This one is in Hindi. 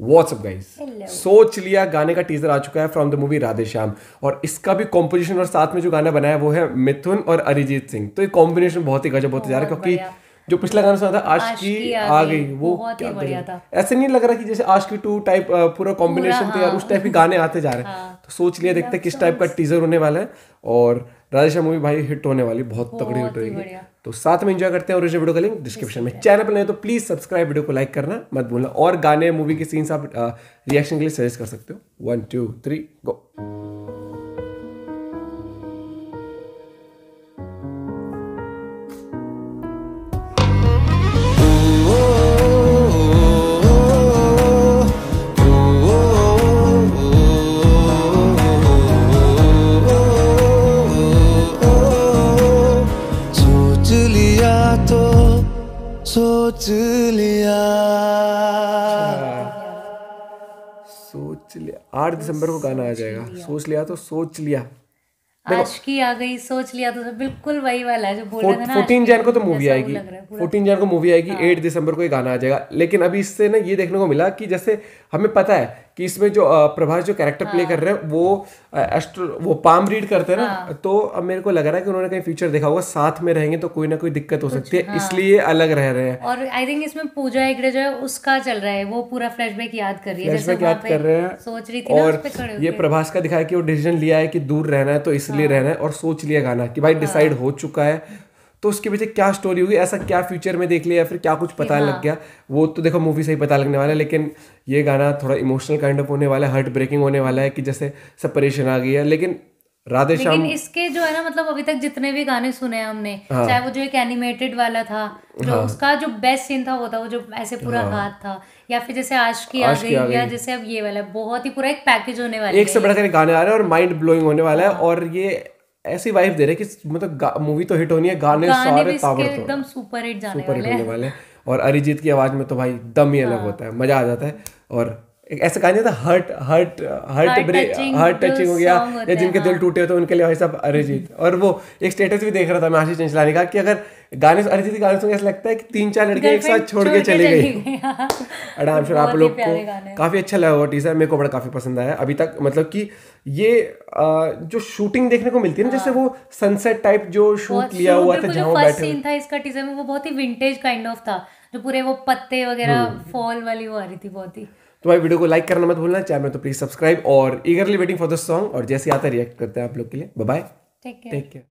व्हाट्सअप गाइस सोच लिया गाने का टीजर आ चुका है from the movie Radhe Shyam और इसका भी कॉम्पोजिशन और साथ में जो गाना बनाया वो है मिथुन और अरिजीत सिंह तो ये कॉम्बिनेशन बहुत ही गजब होते जा रहा है क्योंकि जो पिछला गाना सुना था आज, की आ गई वो बहुत ही था ऐसे नहीं लग रहा कि जैसे आज की टू टाइप पूरा कॉम्बिनेशन थे तो यार उस टाइप हाँ। के गाने आते जा रहे हैं हाँ। तो सोच लिया देखते किस टाइप का टीजर होने वाला है और राजेशा मूवी भाई हिट होने वाली बहुत तगड़ी हिट होगी तो साथ में एंजॉय करते हैं और वीडियो का लिंक डिस्क्रिप्शन में चैनल पर नहीं तो प्लीज सब्सक्राइब वीडियो को लाइक करना मत भूलना और गाने मूवी के सीन्स आप रिएक्शन के लिए सजेस्ट कर सकते हो वन टू थ्री गो सोच लिया सोच लिया आठ दिसंबर को गाना आ जाएगा सोच लिया तो सोच लिया आज की आ गई सोच लिया तो बिल्कुल वही वाला जो बोल रहा फोर्टीन जैन को तो मूवी आएगी फोर्टीन जैन को मूवी आएगी हाँ। एट दिसंबर को ये गाना आ जाएगा लेकिन अभी इससे ना ये देखने को मिला कि जैसे हमें पता है कि इसमें जो प्रभास जो कैरेक्टर हाँ। प्ले कर रहे हैं वो एस्ट्रो वो पाम रीड करते हैं ना हाँ। तो अब मेरे को लग रहा है कि उन्होंने कहीं फ्यूचर देखा होगा साथ में रहेंगे तो कोई ना कोई दिक्कत हो सकती है हाँ। इसलिए अलग रह रहे हैं और आई थिंक इसमें पूजा हेगड़े जो है उसका चल रहा है वो पूरा फ्लैशबैक याद कर रही है फ्लैशबैक याद कर रहे हैं सोच रही थी और ये प्रभास का दिखाया कि वो डिसीजन लिया है कि दूर रहना है तो इसलिए हाँ। रहना है और सोच लिया गाना कि भाई डिसाइड हाँ। हो चुका है तो उसके पीछे क्या स्टोरी होगी ऐसा क्या फ्यूचर में देख लिया या फिर क्या कुछ पता हाँ। लग गया वो तो देखो मूवी से ही पता लगने वाला है लेकिन ये गाना थोड़ा इमोशनल काइंड ऑफ होने वाला है हार्ट ब्रेकिंग होने वाला है कि जैसे सेपरेशन आ गई है लेकिन राधे श्याम लेकिन इसके जो है ना मतलब अभी तक जितने भी गाने सुने हैं हमने हाँ, चाहे वो जो एक एनिमेटेड वाला था जो हाँ, उसका जो बेस्ट सीन था वो था वो जो ऐसे पूरा हाँ, हाथ था या फिर जैसे आज की आ गई या जैसे अब ये वाला बहुत ही पूरा एक पैकेज होने वाला है एक से बढ़कर गाने आ रहे हैं और माइंड ब्लोइंग होने वाला है हाँ। और ये ऐसी वाइफ दे रहे कि मतलब मूवी तो हिट होनी है गाने, गाने सारे ताबड़तोड़ एकदम सुपर हिट जाने सुपर हिट होने वाले और अरिजीत की आवाज में तो भाई दम ही अलग हाँ। होता है मजा आ जाता है और ऐसा गाने था heart heart heart heart touching हो गया या जिनके दिल हाँ। टूटे होते तो उनके लिए भाई साहब अरिजीत और वो एक स्टेटस भी देख रहा था मैं आशीष चंचलानी का कि अगर गाने अरिजीत गाने सुन ऐसा लगता है कि तीन चार लड़के एक साथ छोड़ के चले गए अडाम श्योर आप लोग को काफ़ी अच्छा लगा वो टीजर मेरे को बड़ा काफ़ी पसंद आया अभी तक मतलब कि ये जो शूटिंग देखने को मिलती है ना हाँ। जैसे वो सनसेट टाइप जो शूट लिया हुआ था जहाँ बैठे था इसका टीजर में वो बहुत ही विंटेज काइंड ऑफ था जो पूरे वो पत्ते वगैरह फॉल हम्म। वाली वो आ रही थी बहुत ही तो भाई वीडियो को लाइक करना मत भूलना चैनल तो प्लीज सब्सक्राइब और eagerly waiting for the song और जैसे आता रिएक्ट करते हैं आप लोग के लिए बाय टेक केयर